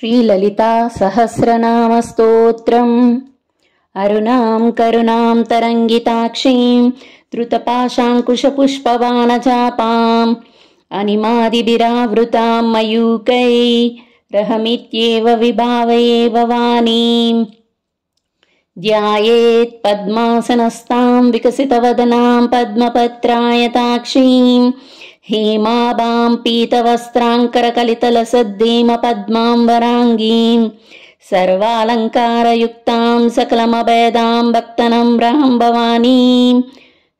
श्रीललितासहस्रनामस्तोत्रम् सहस्रनामस्तोत्रम् अरुणाम् करुणाम् तरङ्गिताक्षीम् द्रुतपाशाङ्कुशपुष्पवाणजापाम् अनिमादिभिरावृताम् मयूकै रहमित्येव विभावयेव वाणीम् ध्यायेत् पद्मासनस्ताम् विकसितवदनाम् पद्मपत्रायताक्षीम् हेमाबाम् पीतवस्त्राङ्करकलितलसद्दीमपद्माम्बराङ्गीम् सर्वालङ्कारयुक्तां सकलमभेदां सकलमभेदाम्बक्तनम् राम्भवानीम्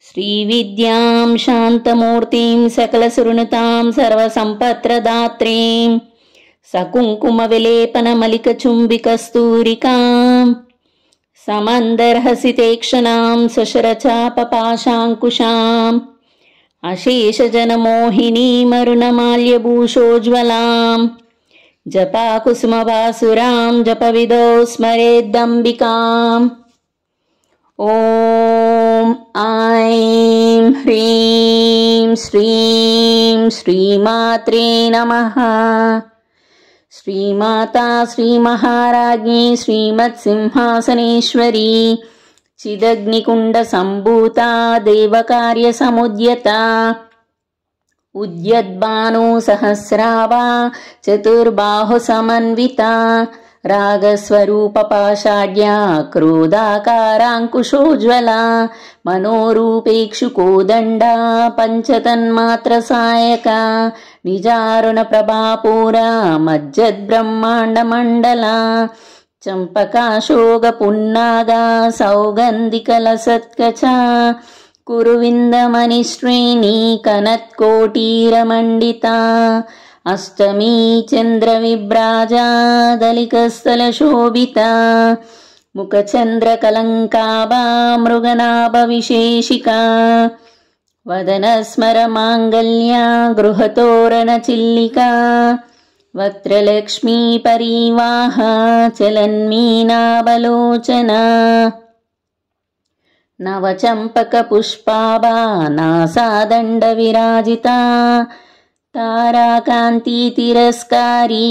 श्रीविद्यां शान्तमूर्तिं सकलसुरुनुतां सर्वसम्पत्रदात्रीम् सकुङ्कुमविलेपनमलिकचुम्बिकस्तूरिकाम् समन्दर्हसितेक्षणां शशरचापपाशाङ्कुशाम् अशेषजनमोहिनीमरुणमाल्यभूषोज्ज्वलाम् मरुणमाल्यभूषोज्ज्वलाम् जपाकुसुमवासुराम् जपविदौ स्मरेद्दम्बिकाम् ॐ ऐं ह्रीं श्रीं श्रीमात्रे नमः श्रीमाता श्रीमहाराज्ञी श्रीमत्सिंहासनेश्वरी चिदग्निकुण्ड सम्भूता देवकार्य समुद्यता चतुर्बाहुसमन्विता रागस्वरूप पाषाढ्या क्रोधाकाराङ्कुशोज्ज्वला मनोरूपेक्षु कोदण्डा पञ्च चम्पकाशोकपुन्नादा सौगन्धिकलसत्कचा अष्टमी चन्द्रविभ्राजा दलिकस्थलशोभिता मुखचन्द्रकलङ्काबा मृगनाभविशेषिका वदनस्मरमाङ्गल्या गृहतोरणचिल्लिका वक्त्रलक्ष्मीपरीवाहा चलन्मीनावलोचना नवचम्पकपुष्पाबा नासा दण्डविराजिता तिरस्कारी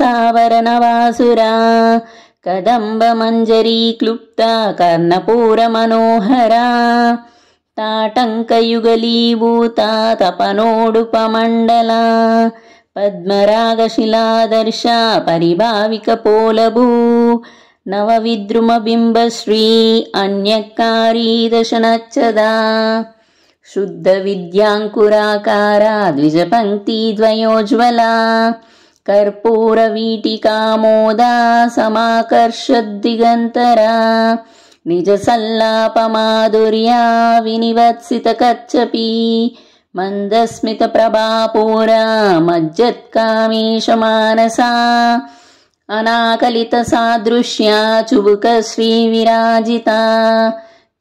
सावरनवासुरा कदम्बमञ्जरी क्लुप्ता कर्णपूरमनोहरा ताटङ्कयुगलीभूता तपनोडुपमण्डला पद्मरागशिलादर्शा परिभाविकपोलभू नवविद्रुमबिम्बश्री अन्यकारी दशनच्छदा शुद्धविद्याङ्कुराकारा द्विजपङ्क्तिद्वयोज्ज्वला कर्पूरवीटिकामोदा समाकर्षद्दिगन्तरा निजसल्लापमाधुर्या विनिवत्सितकच्छपी मन्दस्मितप्रभापूरा मज्जत्कामीशमानसा अनाकलितसादृश्या चुबुक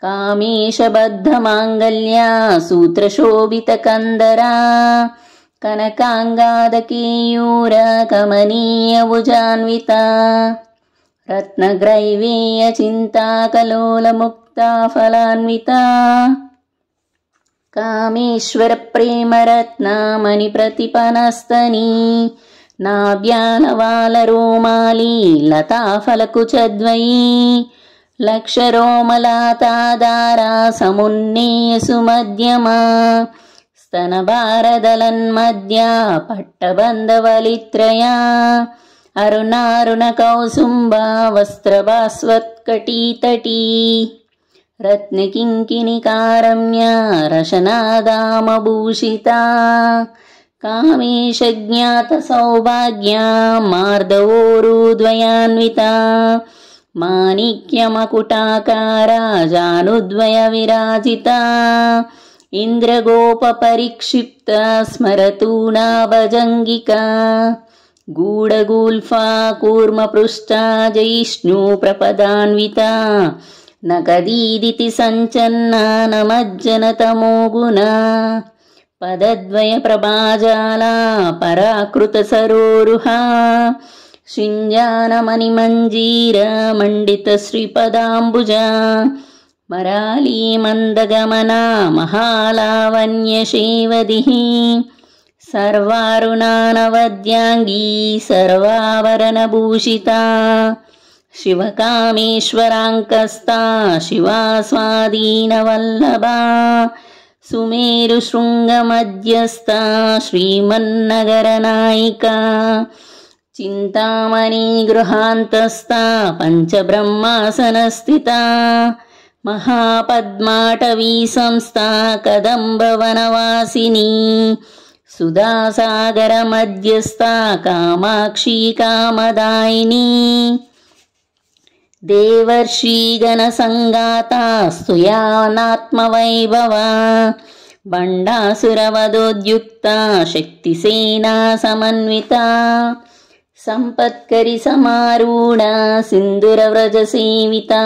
कामीशबद्धमाङ्गल्या सूत्रशोभितकन्दरा कनकाङ्गादकीयूराकमनीयभुजान्विता रत्नग्रैवीयचिन्ता कलोलमुक्ता फलान्विता कामेश्वरप्रेमरत्नामनि प्रतिपनस्तनी नाभ्यालवालरोमाली लताफलकुचद्वयी लक्षरोमलातादारा समुन्नीयसु मध्यमा पट्टबन्धवलित्रया अरुणारुणकौसुम्बा वस्त्रबास्वत्कटीतटी रत्नकिङ्किनीकारम्या रशनादामभूषिता कामेशज्ञातसौभाग्या मार्दवोरुद्वयान्विता माणिक्यमकुटाकारा जानुद्वयविराजिता इन्द्रगोपपरिक्षिप्ता स्मरतु नाभजङ्गिका गूढगुल्फा कूर्मपृष्ठा जयिष्णुप्रपदान्विता न कदीदिति सञ्चन्नानमज्जनतमोगुना पदद्वयप्रभाजाला पराकृतसरोरुहा शिञ्जानमनिमञ्जीरा मरालीमन्दगमना महालावण्यशेवदिः सर्वारुणानवद्याङ्गी सर्वावरणभूषिता शिवकामेश्वराङ्कस्ता शिवा स्वाधीनवल्लभा सुमेरुशृङ्गमध्यस्ता श्रीमन्नगरनायिका चिन्तामणी गृहान्तस्ता पञ्चब्रह्मासनस्थिता महापद्माटवीसंस्ता कदम्बवनवासिनी सुधासागरमध्यस्था कामाक्षी कामदायिनी देवर्षीगणसङ्गातास्तु सुयानात्मवैभव बण्डासुरवदोद्युक्ता शक्तिसेना समन्विता सम्पत्करिसमारूढा सिन्दुरव्रजसेविता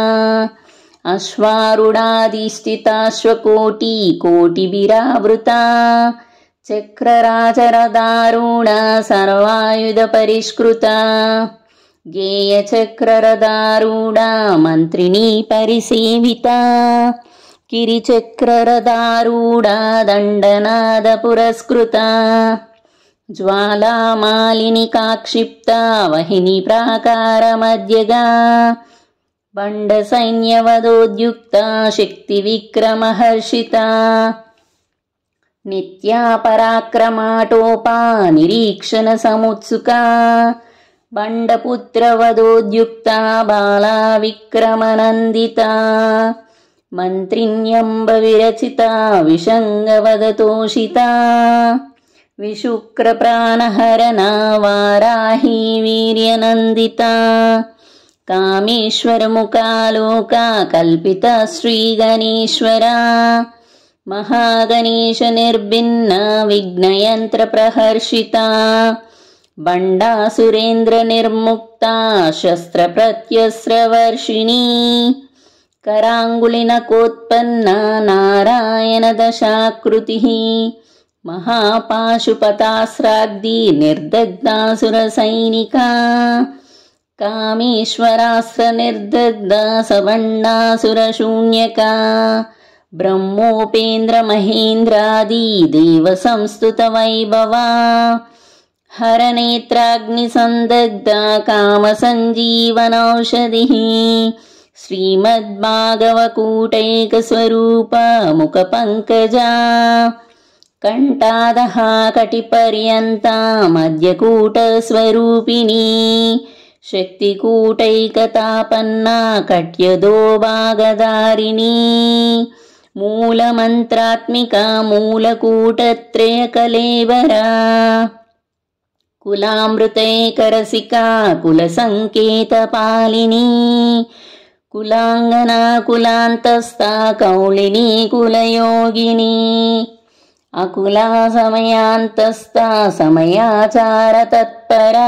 अश्वारुढाधिष्ठिताश्वकोटिकोटिभिरावृता चक्रराजरदारूणा सर्वायुधपरिष्कृता గేయచక్రరదారూఢా మంత్రిని పరిసేవిత కిరిచక్రరదారూఢా దండనాద పురస్కృత జ్వాలామాలిని కాక్షిప్త వహిని ప్రాకార మధ్యగా బండ సైన్యవదోద్యుక్త శక్తి విక్రమహర్షిత నిత్యా పరాక్రమాటోపా నిరీక్షణ సముత్సుకా बण्डपुत्रवदोद्युक्ता बाला विक्रमनन्दिता मन्त्रिण्यम्बविरचिता विषङ्गवदतोषिता विशुक्रप्राणहरणा वाराही वीर्यनन्दिता कामेश्वरमुकालोका कल्पिता श्रीगणेश्वरा महागणेशनिर्भिन्ना विघ्नयन्त्रप्रहर्षिता बण्डासुरेन्द्रनिर्मुक्ता शस्त्रप्रत्यस्रवर्षिणी कराङ्गुलिनकोत्पन्ना नारायणदशाकृतिः महापाशुपताश्राद्दी निर्दग्दासुरसैनिका कामेश्वरास्रनिर्दग्दासभण्डासुरशून्यका ब्रह्मोपेन्द्रमहेन्द्रादि देवसंस्तुतवैभवा हरनेत्राग्निसन्दग्धा कामसञ्जीवनौषधिः श्रीमद्भागवकूटैकस्वरूपा मुकपङ्कजा कण्ठादः कटिपर्यन्ता मद्यकूटस्वरूपिणी शक्तिकूटैकतापन्ना कट्यदोभागधारिणी मूलमन्त्रात्मिका मूलकूटत्रयकलेवरा కులామృతైకరసికా కులసంకేతపాలిని కులాంగనా కులాంతస్థా కౌళిని కులయోగిని అకుల సమయాంతస్థా సమయాచార తత్పరా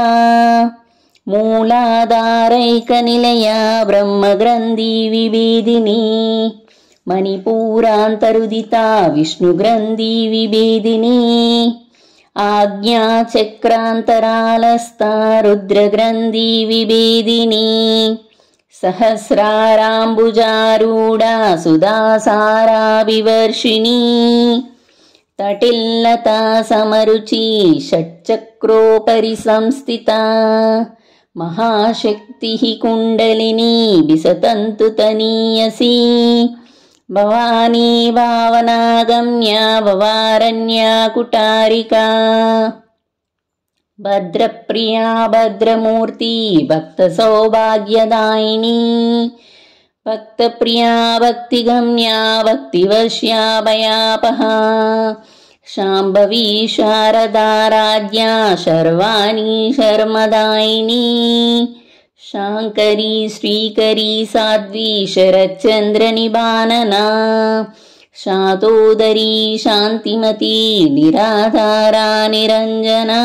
మూలాధారైక నిలయ బ్రహ్మగ్రంథి విభేదిని మణిపూరాంతరుదిత విష్ణుగ్రంథి విభేదిని आज्ञा रुद्रग्रन्थी विभेदिनी सहस्राराम्बुजारूढा सुदासारा विवर्षिणी तटिल्लता समरुचि षट्चक्रोपरि संस्थिता महाशक्तिः कुण्डलिनी विसतन्तुतनीयसी भवानी भावनागम्या भवारण्या कुटारिका भद्रप्रिया भद्रमूर्ती भक्तसौभाग्यदायिनी भक्तप्रिया भक्तिगम्या भक्तिवश्या भयापहा शाम्भवी शारदाराज्ञा शर्वाणी शर्मदायिनी शाङ्करी श्रीकरी साध्वी शरच्चन्द्रनिबानना शातोदरी शान्तिमती निराधारा निरञ्जना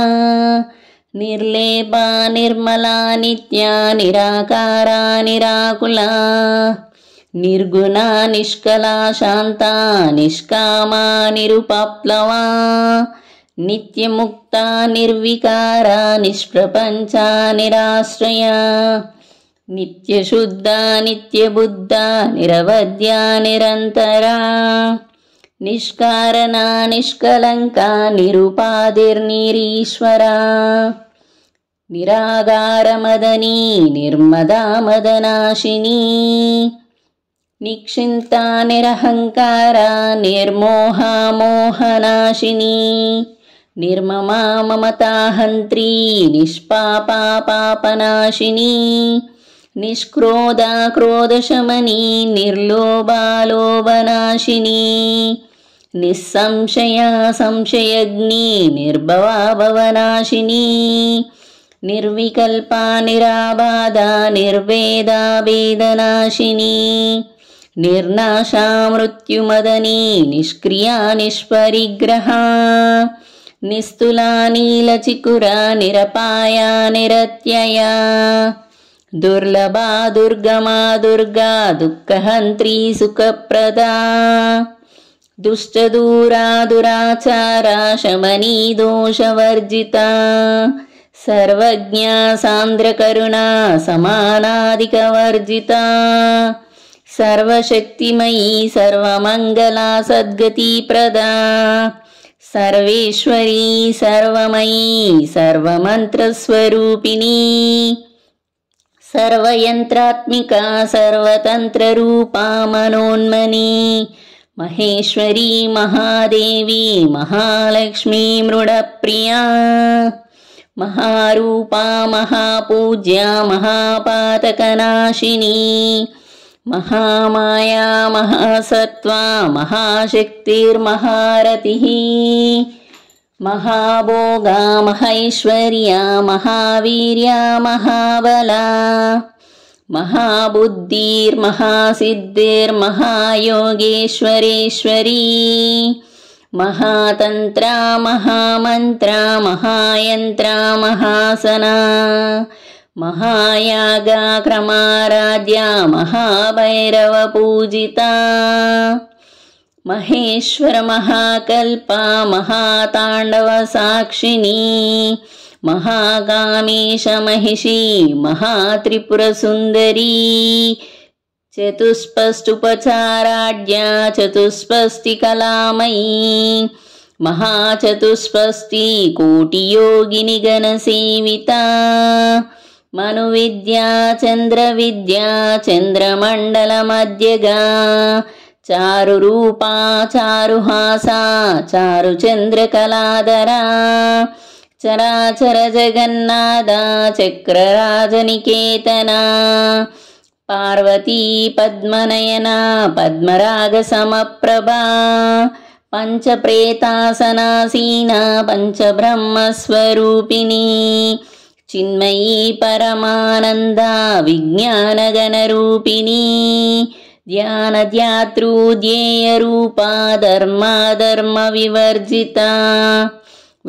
निर्लेपा निर्मला नित्या निराकारा निराकुला निर्गुणा निष्कला शान्ता निरुपप्लवा नित्यमुक्ता निर्विकारा निष्प्रपञ्चा निराश्रया नित्यशुद्धा नित्यबुद्धा निरवद्या निरन्तरा निष्कारणा निष्कलङ्का निरुपाधिर्निरीश्वरा निरागारमदनी निर्मदा मदनाशिनी निक्षिन्ता निरहङ्कारा निर्मोहामोहनाशिनी निर्ममा ममताहन्त्री निष्पापापनाशिनी क्रोधशमनी निर्लोभालोभनाशिनी निःसंशया संशयग्नी निर्भवा भवनाशिनी निर्विकल्पा वेदनाशिनी निर्वेदाभेदनाशिनी मृत्युमदनी निष्क्रिया निष्परिग्रहा निस्तुला नीलचिकुरा निरपाया निरत्यया दुर्लभा दुर्गमा दुर्गा दुःखहन्त्री सुखप्रदा दुष्टदूरा दुराचारा शमनी दोषवर्जिता सर्वज्ञा सान्द्रकरुणा समानादिकवर्जिता सर्वशक्तिमयी सर्वमङ्गला सद्गतिप्रदा सर्वेश्वरी सर्वमयी सर्वमन्त्रस्वरूपिणी सर्वयन्त्रात्मिका सर्वतन्त्ररूपा मनोन्मनी महेश्वरी महादेवी महालक्ष्मी मृडप्रिया महारूपा महापूज्या महापातकनाशिनी महासत्त्वा महाशक्तिर्महारतिः महाभोगा महैश्वर्या महावीर्या महाबला महाबुद्धिर्महासिद्धिर्महायोगेश्वरेश्वरी महातन्त्रा महामन्त्रा महायन्त्रा महासना महायागाक्रमाराध्या महाभैरवपूजिता महेश्वरमहाकल्पा महाताण्डवसाक्षिणी महाकामेशमहिषी महात्रिपुरसुन्दरी चतुस्पष्टुपचाराड्या चतुष्पष्टिकलामयी महाचतुष्पष्टीकोटियोगिनिगणसीविता మను విద్యా చంద్ర విద్యా చంద్రమండల మధ్యగా చారు రూపా చారు హాస చారు చంద్రకళాధరా చరాచర జగన్నాథ చక్రరాజనికేతనా పార్వతీ పద్మనయన పద్మరాగ సమప్రభా పంచప్రేతాసనాసీన పంచబ్రహ్మస్వరూపిణీ चिन्मयी परमानन्दा विज्ञानगणरूपिणी ध्यानध्यातृध्येयरूपा धर्माधर्मविवर्जिता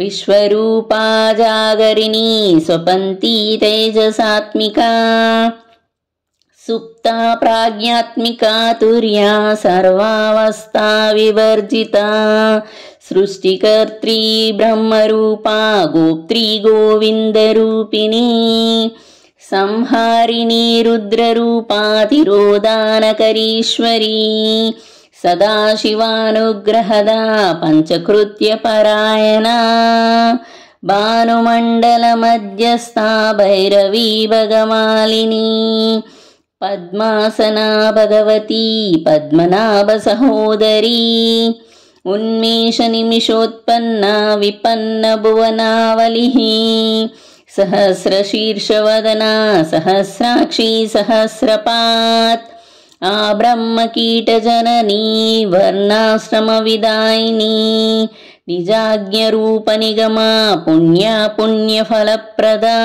विश्वरूपा जागरिणी स्वपन्ती तेजसात्मिका సుప్తా ప్రాజ్ఞాత్మికా తుర్యా సర్వావస్థా వివర్జిత సృష్టికర్త్రీ బ్రహ్మరూపా గోప్త్రీ గోవిందరూపిణి సంహారిణి రుద్రరూపా తిరోదానకరీశ్వరీ సదాశివానుగ్రహదా పంచకృత్య పరాయణ భానుమండల భానుమండలమధ్యస్థా భైరవీ భగమాలినీ पद्मासना भगवती पद्मनाभसहोदरी उन्मेषनिमिषोत्पन्ना विपन्नभुवनावलिः सहस्रशीर्षवदना सहस्राक्षी सहस्रपात् आब्रह्मकीटजननी वर्णाश्रमविदायिनी निजाज्ञरूपनिगमा पुण्यापुण्यफलप्रदा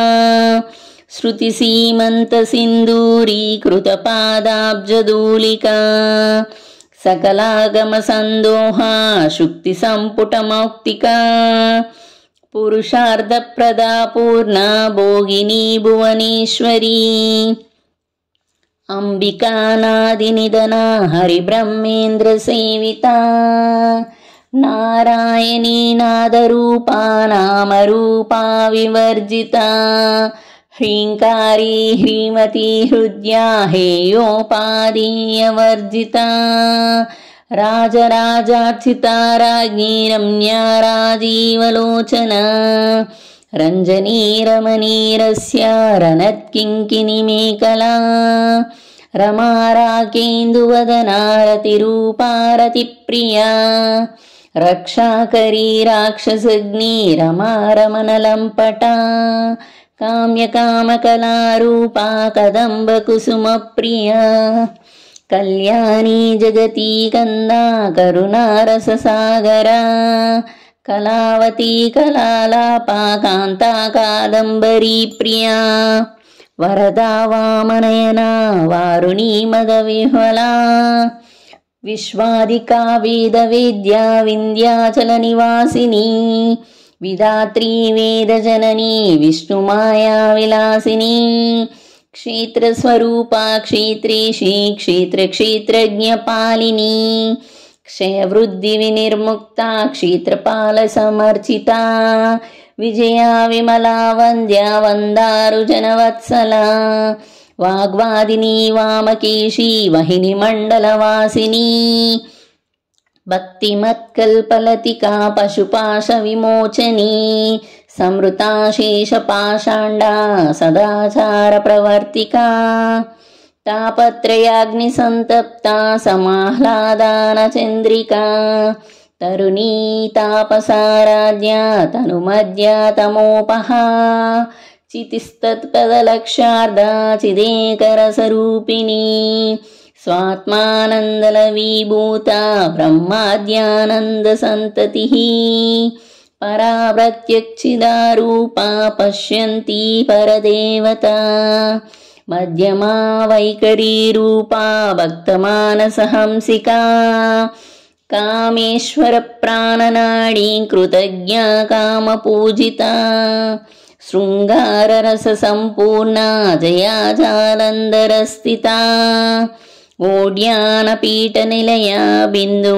ಶ್ರುತಿ ಸೀಮಂತ ಸಿಂಧೂರಿ ಕೃತ ಸಕಲಾಗಮ ಸಂದೋಹ ಶ್ರತಿ ಸೀಮಂತಸಿಂದೂರೀಕೃತಪೂಲಿಕಾ ಸಕಲಗಮಸೋ ಶುಕ್ತಿಟ ಮೌಕ್ತಿ ಪುರುಷಾರ್ಧಪ್ರದಾೂರ್ ಭೋಗಿ ಭುವನೇಶ್ವರೀ ಅಂಿ ನಿಧನ ಹರಿಬ್ರಹ್ಮೇಂದ್ರ ಸೇವಿತ ರೂಪ ನಾಮ ರೂಪ ನಾಮಪರ್ಜಿ ह्रीङ्कारी ह्रीमती हृद्या हेयोपादीयवर्जिता राजराजार्चिता राज्ञी रम्या राजीवलोचना रञ्जनी रमनीरस्यारनत्किङ्किनी मे कला रमाराकेन्दुवदनारतिरूपारतिप्रिया रक्षाकरी राक्षसज्ञी रमारमनलम् काम्यकामकलारूपा कदम्बकुसुमप्रिया कल्याणी जगती कन्दा करुणारससागरा कलावती कलालापा कान्ता कादम्बरी प्रिया वरदा वामनयना वारुणी मदविह्वला विश्वादिका वेदवेद्या विन्ध्याचलनिवासिनी विधात्री वेदजननी विष्णुमायाविलासिनी क्षेत्रस्वरूपा क्षेत्रेशी क्षेत्रक्षेत्रज्ञपालिनी क्षयवृद्धिविनिर्मुक्ता क्षेत्रपालसमर्चिता विजया विमला वन्द्या वन्दारुजनवत्सला वाग्वादिनी वामकेशी मण्डलवासिनी भक्तिमत्कल्पलतिका पशुपाशविमोचनी समृताशेषपाण्डा सदाचारप्रवर्तिका तापत्रयाग्निसन्तप्ता समाह्लादानचन्द्रिका तरुणी तमोपहा चितिस्तत्पदलक्षार्दा चिदेकरसरूपिणी स्वात्मानन्दलवीभूता ब्रह्माद्यानन्दसन्ततिः प्रत्यक्षिदारूपा पश्यन्ती परदेवता मध्यमा वैकरीरूपा भक्तमानसहंसिका कृतज्ञा कामपूजिता जया जयाचानन्दरस्थिता वोड्यानपीठनिलया बिन्दुमण्डलवासिनी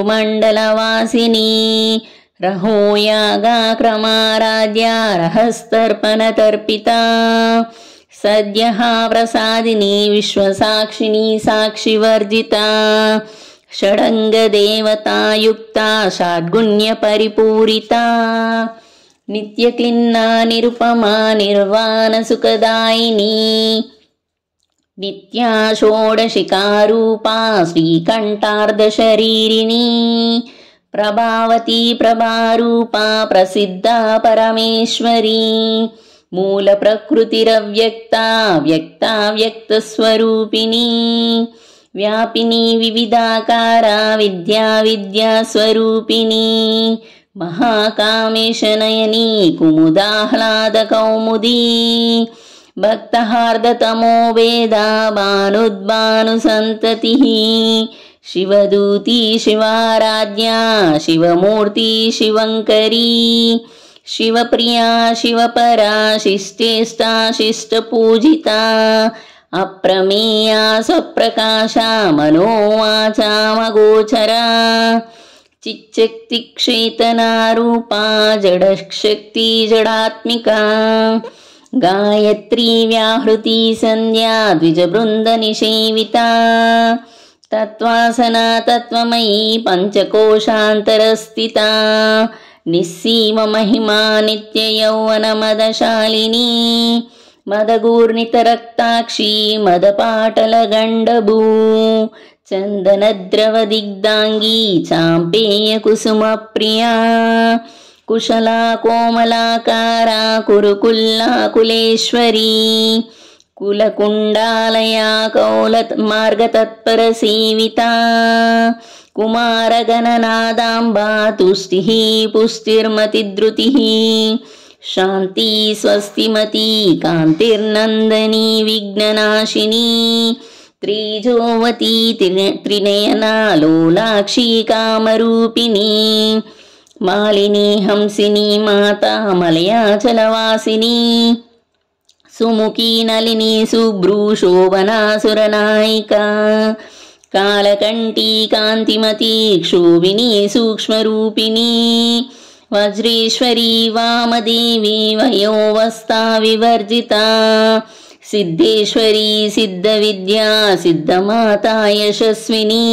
रहोयागा क्रमाराध्या रहस्तर्पणतर्पिता सद्यः प्रसादिनी विश्वसाक्षिणी साक्षिवर्जिता षडङ्गदेवता युक्ता साद्गुण्यपरिपूरिता नित्यक्लिन्ना निरुपमा निर्वाणसुखदायिनी नित्या षोडशिकारूपा श्रीकण्ठार्धशरीरिणी प्रभावती प्रभारूपा प्रसिद्धा परमेश्वरी मूलप्रकृतिरव्यक्ता व्यक्ता व्यक्तस्वरूपिणी व्यापिनी विविधाकारा विद्या विद्यास्वरूपिणी महाकामेशनयनी कुमुदाह्लादकौमुदी भक्तहार्दतमो वेदा भानुद्भानुसन्ततिः शिवदूती शिवाराज्ञा शिवमूर्ति शिवङ्करी शिवप्रिया शिवपरा शिष्टेष्टा शिष्टपूजिता अप्रमेया स्वप्रकाशा मनोवाचामगोचरा चिच्छक्तिक्षेतनारूपा जडशक्ति जडात्मिका गायत्री व्याहृती सन्ध्या द्विजवृन्दनिषेविता तत्त्वासना तत्त्वमयी पञ्चकोशान्तरस्थिता निःसीममहिमा नित्ययौवनमदशालिनी मदगूर्णितरक्ताक्षी मदपाटलगण्डभू चन्दनद्रवदिग्दाङ्गी चाम्पेयकुसुमप्रिया कुशला कोमलाकारा कुरुकुल्ला कुलेश्वरी कुलकुण्डालया कौलमार्गतत्परसीविता कुमारगणनादाम्बा तुष्टिः पुष्टिर्मतिद्रुतिः शान्ति स्वस्तिमती कान्तिर्नन्दनी विघ्ननाशिनी त्रिजोवती त्रिनयना लोलाक्षी कामरूपिणी मालिनी हंसिनी माता मलयाचलवासिनी सुमुखीनलिनी सुब्रूशोभनासुरनायिका सुरनायिका कान्तिमती क्षोभिनी सूक्ष्मरूपिणी वज्रेश्वरी वामदेवी वयोवस्था विवर्जिता सिद्धेश्वरी सिद्धविद्या सिद्धमाता यशस्विनी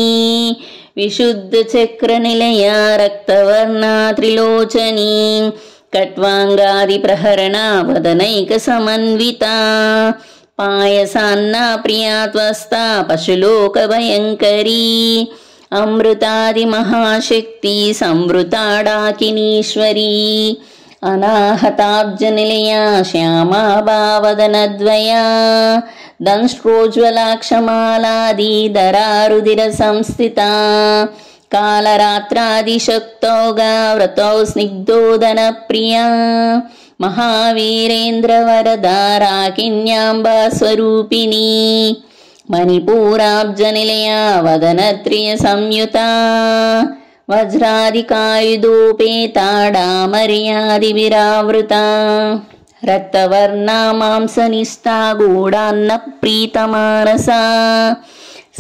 विशुद्धचक्रनिलया रक्तवर्णा त्रिलोचनी कट्वाङ्गादिप्रहरणा वदनैकसमन्विता पायसान्ना प्रिया त्वस्ता पशुलोकभयङ्करी अमृतादिमहाशक्ती संवृताडाकिनीश्वरी अनाहताब्जनिलया श्यामाबावदनद्वया दंष्ट्रोज्वालाक्षमालादीदरारुदिरसंस्थिता कालरात्रादिशक्तो गाव्रतौ स्निग्धोदनप्रिया महावीरेन्द्रवरदाराकिन्याम्बा स्वरूपिणी मणिपूराब्जनिलया वदनत्रियसंयुता वज्रादिकायुधोपेताडामर्यादिविरावृता रक्तवर्णा मांसनिष्ठा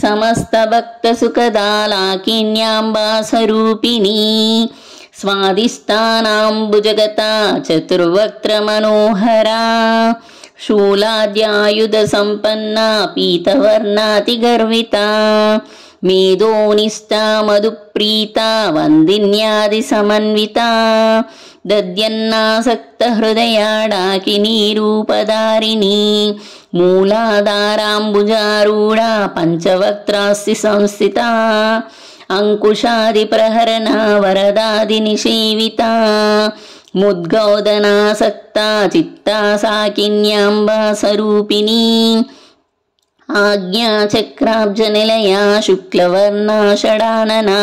समस्तभक्तसुखदा लाकिन्याम्बासरूपिणी स्वादिस्तानाम्बुजगता चतुर्वक्त्रमनोहरा शूलाद्यायुधसम्पन्ना पीतवर्णातिगर्विता ಮೇದೋ ನಿಸ್ತ ಮಧು ಪ್ರೀತ ವಂದಿನ್ಯಾನ್ವಿತನ್ನಸಕ್ತ ಹೃದಯಾಕಿ ದಾರಣೀ ಮೂಲಾಧಾರಾಂಜಾರೂಢ ಪಂಚವಕ್ ಸಂಸ್ಥಿ ಅಂಕುಶಾಧಿ ಪ್ರಹರನಾ ವರದಾ ಮುದ್ಗೌದನಾಸಕ್ತ ಚಿತ್ ಸಾಕಿಂಬಾ ಸೂಪಿಣ आज्ञाचक्राब्जनिलया शुक्लवर्णा षडानना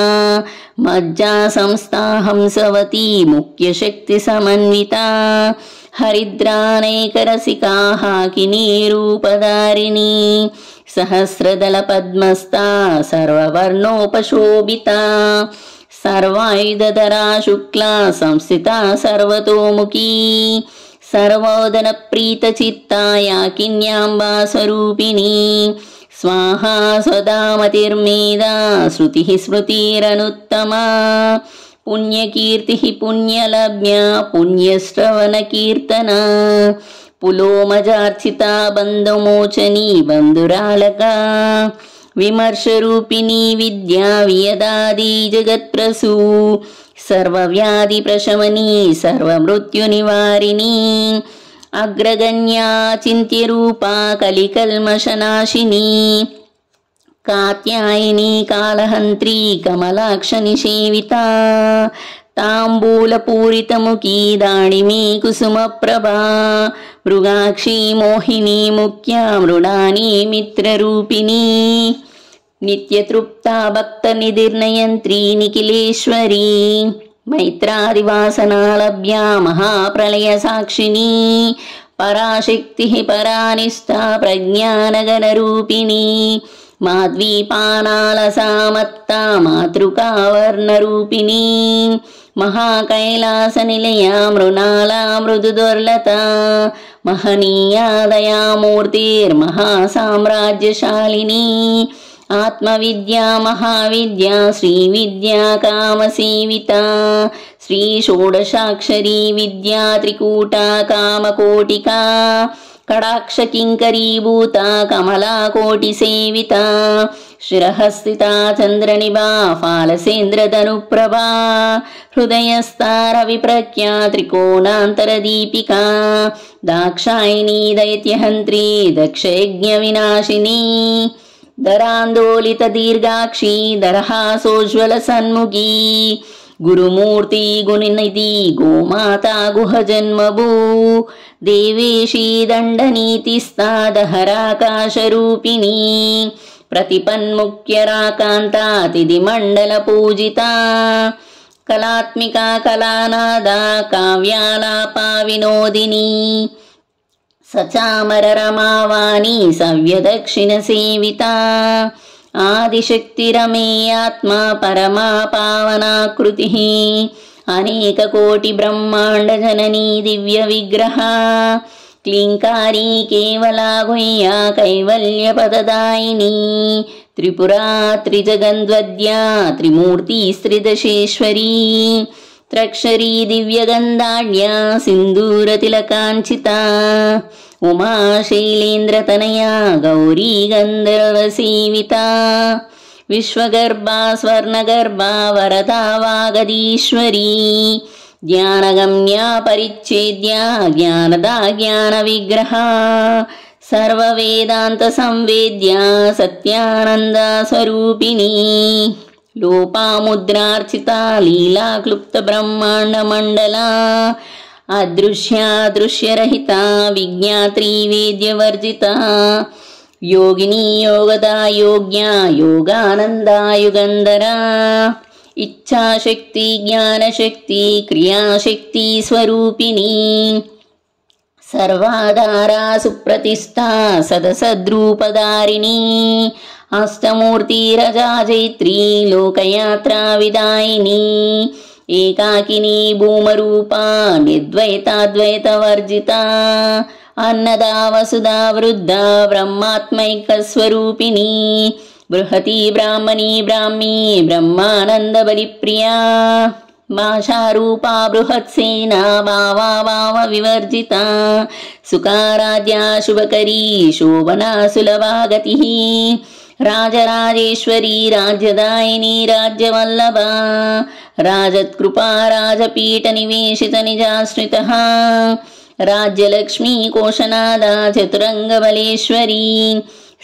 मज्जा संस्था हंसवती मुख्यशक्तिसमन्विता हरिद्रानैकरसिकानीरूपदारिणी सहस्रदलपद्मस्ता सर्ववर्णोपशोभिता सर्वायुधरा शुक्ला संस्थिता सर्वतोमुखी सर्वोदनप्रीतचित्तायाकिन्याम्बास्वरूपिणी स्वाहा स्वदामतिर्मेधा श्रुतिः स्मृतिरनुत्तमा पुण्यकीर्तिः पुण्यलभ्या पुण्यश्रवणकीर्तना पुलोमजार्चिता बन्धुमोचनी बन्धुरालका विमर्शरूपिणी विद्या वियदादि जगत्प्रसू सर्वव्याधिप्रशमनी सर्वमृत्युनिवारिणी अग्रगण्या चिन्त्यरूपा कलिकल्मषनाशिनी कात्यायिनी कालहन्त्री कमलाक्षनि सेविता ताम्बूलपूरितमुकी दाणिमी कुसुमप्रभा मृगाक्षी मोहिनी मुख्या मृडानि मित्ररूपिणी నిత్యతృప్తా భక్త నిధిర్ణయంత్రీ నిఖిలేశ్వరీ మైత్రాదివాసనాలభ్యా మహాప్రళయ సాక్షిణీ పరాశక్తి పరానిష్టా ప్రజ్ఞానగణరూపిణీ మాద్వీపానాలసామత్తా మాతృకావర్ణరూపిణీ మహాకైలాసనిలయా మృణాలా మృదుదుర్లత మహనీయాదయామూర్తిర్మహాసామ్రాజ్యశాలినీ आत्मविद्या महाविद्या श्रीविद्या कामसेविता श्रीषोडशाक्षरी विद्या त्रिकूटा कामकोटिका कडाक्षकिङ्करीभूता कमला कोटिसेविता चन्द्रनिभा फालसेन्द्रतनुप्रभा हृदयस्तारविप्रज्ञा त्रिकोणान्तरदीपिका दाक्षायिणी दैत्यहन्त्री दक्षयज्ञविनाशिनी दरान्दोलित दीर्घाक्षी दरहासोज्ज्वलसन्मुगी गुरुमूर्ती गुनिदी गोमाता गुहजन्मभू देवेशी दण्डनीतिस्तादहराकाशरूपिणी प्रतिपन्मुख्यराकान्तातिथिमण्डलपूजिता कलात्मिका कलानादा काव्यालापाविनोदिनी स सव्यदक्षिणसेविता आदिशक्तिरमे आत्मा परमापावनाकृतिः अनेककोटिब्रह्माण्डजननी दिव्यविग्रहा क्लीङ्कारी गुह्या कैवल्यपददायिनी त्रिपुरा त्रिजगन्द्वद्या स्त्रिदशेश्वरी त्रक्षरी दिव्यगन्धाण्या सिन्दूरतिलकाञ्चिता उमाशैलेन्द्रतनया गौरी विश्वगर्भा स्वर्णगर्भा विश्वगर्बा वरदा वागदीश्वरी ज्ञानगम्या परिच्छेद्या ज्ञानदा ज्ञानविग्रहा सर्ववेदान्तसंवेद्या सत्यानन्दास्वरूपिणी ಲೋಪ ಮುದ್ರಾರ್ಚಿತ ಲೀಲಾಕ್ಳುಪ್ತ ಬ್ರಹ್ಮ ಅದೃಶ್ಯಾ ದೃಶ್ಯರಹಿ ವಿಜ್ಞಾತ್ರೀ ಯೋಗಿನಿ ಯೋಗದ ಯೋಗ್ಯಾ ಯೋಗಾನಂದ ಇಚ್ಛಾಶಕ್ತಿ ಜ್ಞಾನಶಕ್ತಿ ಕ್ರಿಯಾಶಕ್ತಿ ಸ್ವರೂಪಿಣಿ ಸರ್ವಾಧಾರ ಸುಪ್ರತಿಷ್ಠಾ ಸದಸದ್ರೂಪದಾರಣೀ अस्तमूर्ती रजा जयित्री विदायिनी एकाकिनी भूमरूपा निद्वैताद्वैतवर्जिता अन्नदा वसुधा वृद्धा ब्रह्मात्मैकस्वरूपिणी बृहती ब्राह्मणी ब्राह्मी ब्रह्मानन्दबलिप्रिया भाषारूपा बृहत्सेना वावा विवर्जिता सुकाराद्या शुभकरी शोभना सुलभागतिः राजराजेश्वरी राजदायिनी राज्यवल्लभा राजत्कृपा राजपीठनिवेशितनिजाश्रितः राज्यलक्ष्मीकोशनादा चतुरङ्गबलेश्वरी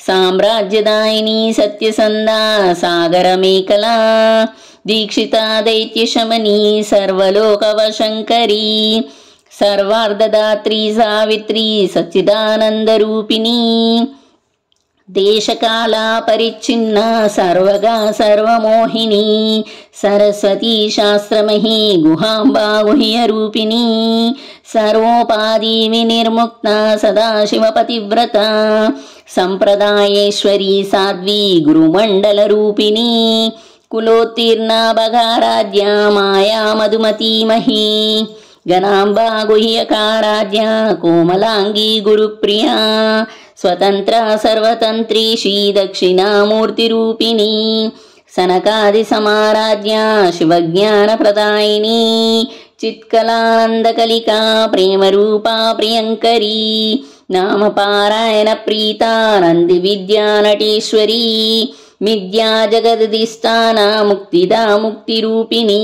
साम्राज्यदायिनी सत्यसन्दा सागरमेकला दीक्षिता दैत्यशमनी सर्वलोकवशङ्करी सर्वार्धदात्री सावित्री सच्चिदानन्दरूपिणी देशकाला सर्वगा सर्वमोहिनी शास्त्रमहि गुहाम्बा गुह्यरूपिणी सर्वोपादीनिर्मुक्ता सदा सदाशिवपतिव्रता, सम्प्रदायेश्वरी साध्वी गुरुमण्डलरूपिणी कुलोत्तीर्णा बगाराज्ञा मायामधुमतीमही गणाम्बा कोमलाङ्गी गुरुप्रिया स्वतन्त्रा सर्वतन्त्री श्रीदक्षिणामूर्तिरूपिणी सनकादिसमाराज्ञा शिवज्ञानप्रदायिनी चित्कलानन्दकलिका प्रेमरूपा प्रियङ्करी नामपारायणप्रीता नन्दिविद्यानटीश्वरी मिद्या जगदधिष्ठाना मुक्तिदा मुक्तिरूपिणी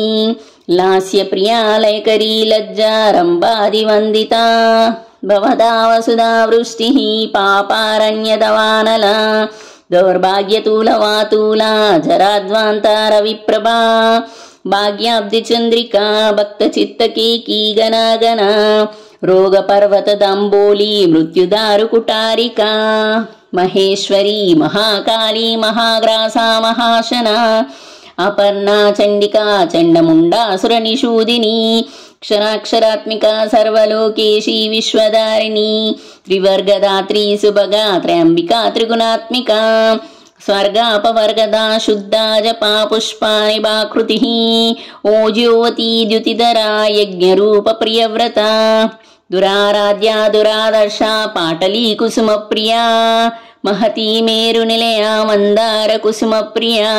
लास्यप्रियालयकरी लज्जारम्बादिवन्दिता భవదా వసుదా వృష్టి పాపారణ్యతవానలా దౌర్భాగ్యతూలవాతూలా జరాద్వాంతారవిప్రభా భాగ్యాబ్ది చంద్రికా భక్త చిత్తకీకీ గనాగన రోగ పర్వత దంబోలి మృత్యుదారు కుటారికా మహేశ్వరీ మహాకాళీ మహాగ్రాసా మహాశనా అపర్ణా చండికా చండముండా సురనిషూదిని क्षराक्षरात्मिका सर्वलोकेशी श्रीविश्वदारिणी त्रिवर्गदात्री सुभगा त्र्यम्बिका त्रिगुणात्मिका स्वर्गापवर्गदा शुद्धा जपा पुष्पानिभाकृतिः ओ ज्योति द्युतितरा यज्ञरूपप्रियव्रता दुराराध्या दुरादर्शा पाटली कुसुमप्रिया महती मेरुनिलया मन्दारकुसुमप्रिया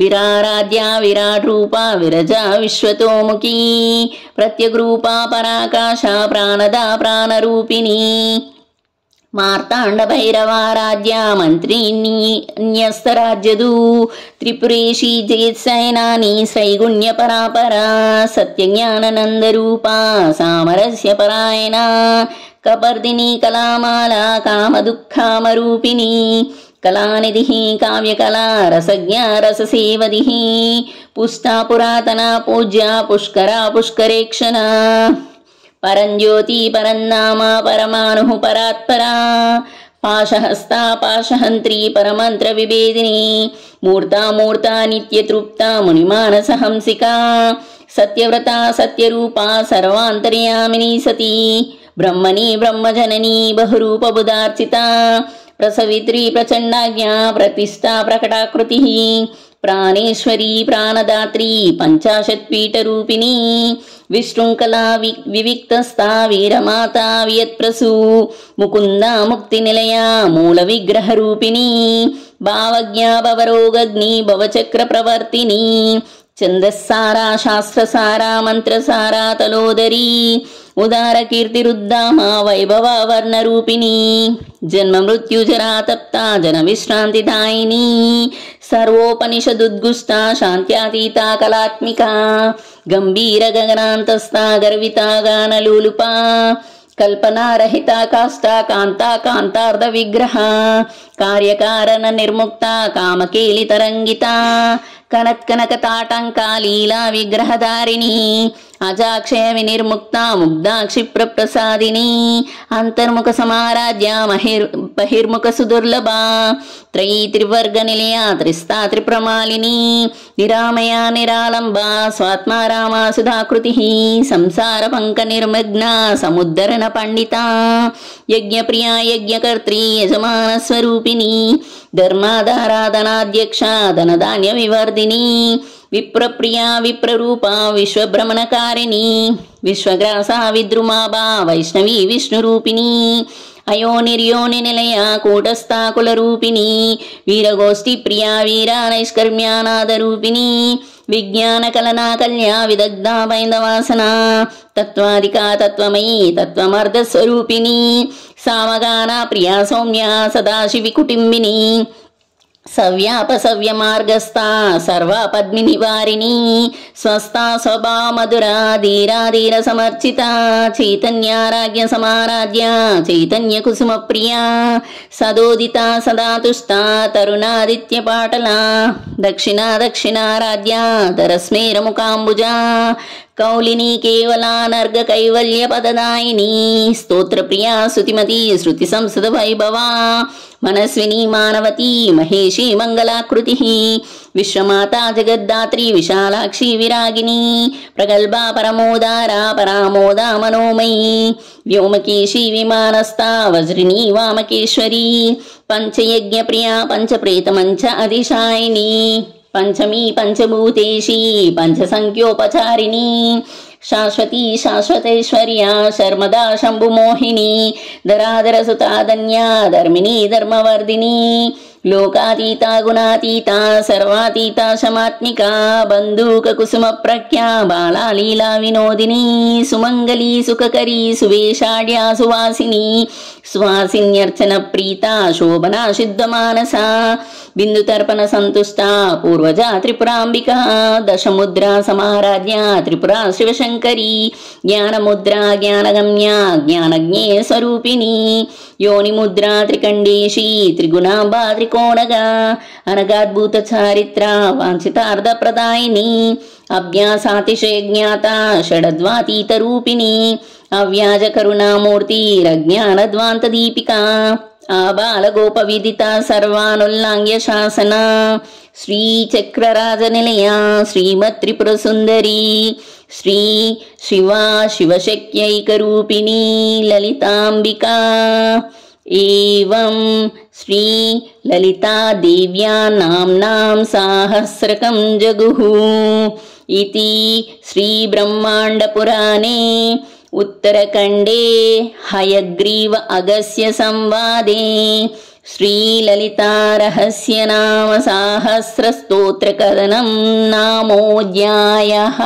విరారాధ్యా విరాట్ రూపా విరజ విశ్వతోముఖి ప్రత్యగ్రూపా పరాకాశ ప్రాణదా ప్రాణరూపిణీ మార్తాండభైరవారాధ్య మంత్రీన్యస్తరాజ్యదూ త్రిపురేషీ జయత్సైనాని శ్రైగుణ్య పరాపరా సత్యజ్ఞాననందరూపా సామరస్య పరాయణ కపర్దిని కలామాల కామదుఃఖామరూపిణీ कलानिधिः काव्यकला रसज्ञारससेव पुष्टा पुरातना पूज्या पुष्करा पुष्करेक्षणा परम् ज्योती परम् नामा परमाणुः परात्परा पाशहस्ता पाशहन्त्री परमन्त्रविभेदिनी मूर्ता मूर्ता नित्यतृप्ता मुनिमानसहंसिका सत्यव्रता सत्यरूपा सर्वान्तर्यामिनी सती ब्रह्मणी ब्रह्मजननी बहुरूपबुदार्चिता ప్రసవిత్రీ ప్రచండాజ్ఞ ప్రతిష్టా ప్రకటాకృతి ప్రాణేశ్వరీ ప్రాణదాత్రీ పీఠరూపిణీ విశృంఖలా వి వివిక్తస్థా వీరమాత వియత్ప్రసూ ముకుందా ముక్తినిలయా మూల విగ్రహ విగ్రహరూపిణీ భావజ్ఞాభవరోగగ్ని భవచక్ర ప్రవర్తిని ఛందస్సారా శాస్త్రసారా మంత్రసారా తలోదరీ ఉదార కీర్తి కీర్తిరుద్దామా వైభవ వర్ణ రూపిణి జన్మ మృత్యు జరా తప్త జన విశ్రాంతి దాయిని సర్వోపనిషదుద్గుష్ట శాంత్యాతీత కళాత్మిక గంభీర గగనాంతస్త గర్విత గానలూలుప కల్పనారహిత కాష్ట కాంత కాంతార్ధ విగ్రహ కార్యకారణ నిర్ముక్త కామకేలి తరంగిత कनत्कनकताटङ्का అజాక్షయ నిర్ముక్త ముగ్ధాక్షి ప్రసాదిని అంతర్ముఖ సమారాధ్య మహిర్ బహిర్ముఖ సుదుర్లభ త్రయీ త్రివర్గ నిలయ త్రిస్తా త్రిప్రమాలిని నిరామయ నిరాళంబ స్వాత్మారామాసుధాకృతి సంసార పంక నిర్మగ్న సముద్ధరణ పండిత యజ్ఞప్రియా యజ్ఞకర్త్రి యజమాన స్వరూపిణి ధర్మాధారాధనాధ్యక్ష ధనధాన్య వివర్ధిని విప్రప్రియా విప్రరూప విశ్వభ్రమణకారిణి విశ్వగ్రాస విద్రుమాబా వైష్ణవి విష్ణురూపిణి అయో నిర్యోని నిలయ కూటస్థాకుల రూపిణి వీరగోష్ఠి ప్రియా వీరా నైష్కర్మ్యానాద రూపిణి విజ్ఞాన కలనా కళ్యా విదగ్ధా బైందవాసన తత్వాధికా తత్వమయీ తత్వమర్ధస్వరూపిణి సామగానా ప్రియా సౌమ్య సదాశివి కుటుంబిని సవ్యాపసవ్యమార్గస్థా సర్వాపద్మి నివారిణి స్వస్థా స్వభా మధురా ధీరాధీర సమర్చిత చైతన్యారాజ్య సమారాధ్య చైతన్య కుసుమ ప్రియా సదోదిత సదాతుష్ట తరుణాదిత్య పాటలా దక్షిణా దక్షిణారాధ్య ధరస్మేరముకాంబుజా कौलिनी केवला नर्गकैवल्यपददायिनी स्तोत्रप्रिया श्रुतिमती श्रुतिसंस्कृत वैभवा मनस्विनी मानवती महेशी मङ्गलाकृतिः विश्वमाता जगद्दात्री विशालाक्षी विरागिनी प्रगल्भापरमोदा रा परामोदा मनोमयी व्योमकेशी विमानस्ता वज्रिणी वामकेश्वरी पञ्चयज्ञप्रिया पञ्चप्रेतमञ्च अधिशायिनी पञ्चमी पञ्चभूतेशी पञ्चसङ्ख्योपचारिणी शाश्वती शाश्वतैश्वर्या शर्मदा शम्भुमोहिनी धरादरसुतादन्या धर्मिणी धर्मवर्दिनी लोकातीता गुणातीता सर्वातीता समात्मिका बन्धूककुसुमप्रज्ञा बाला लीला विनोदिनी सुमङ्गली सुखकरी सुवेशाड्या सुवासिनी सुवासिन्यर्चनप्रीता शोभना शुद्धमानसा బిందు తర్పణ సంతుష్ట పూర్వజ త్రిపురాంబిక దశముద్ర సమారాధ్య త్రిపుర శివశంకరీ జ్ఞానముద్ర జ్ఞానగమ్య జ్ఞానజ్ఞే స్వరూపిణి యోనిముద్ర త్రికండేశీ త్రిగుణాంబ త్రికోణగా అనగాద్భుత చారిత్ర వాంఛితార్థప్రదాయిని అభ్యాసాతిశయ జ్ఞాత షడద్వాతీత రూపిణి అవ్యాజ కరుణామూర్తి రజ్ఞానద్వాంత దీపికా आबालगोपविदिता सर्वानुल्लाङ्ग्यशासना श्रीचक्रराजनिलया श्रीमत्रिपुरसुन्दरी श्रीशिवा शिवशक्यैकरूपिणी ललिताम्बिका एवम् श्रीललितादेव्या नाम्नाम् जगुः इति श्रीब्रह्माण्डपुराणे उत्तरकण्डे हयग्रीव अगस्य संवादे श्रीललितारहस्य नामोऽध्यायः